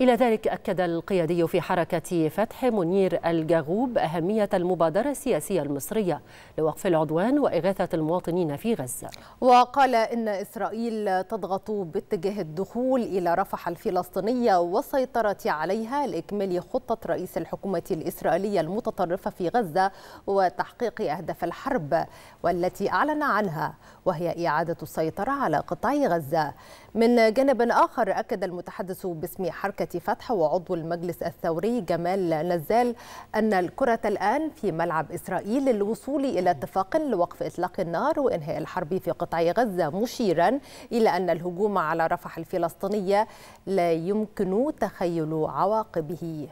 إلى ذلك أكد القيادي في حركة فتح منير الجاغوب أهمية المبادرة السياسية المصرية لوقف العدوان وإغاثة المواطنين في غزة وقال إن إسرائيل تضغط باتجاه الدخول إلى رفح الفلسطينية والسيطرة عليها لإكمال خطة رئيس الحكومة الإسرائيلية المتطرفة في غزة وتحقيق أهداف الحرب والتي أعلن عنها وهي إعادة السيطرة على قطاع غزة من جانب آخر أكد المتحدث باسم حركة فتح وعضو المجلس الثوري جمال نزال أن الكرة الآن في ملعب إسرائيل للوصول إلى اتفاق لوقف إطلاق النار وإنهاء الحرب في قطاع غزة مشيرا إلى أن الهجوم على رفح الفلسطينية لا يمكن تخيل عواقبه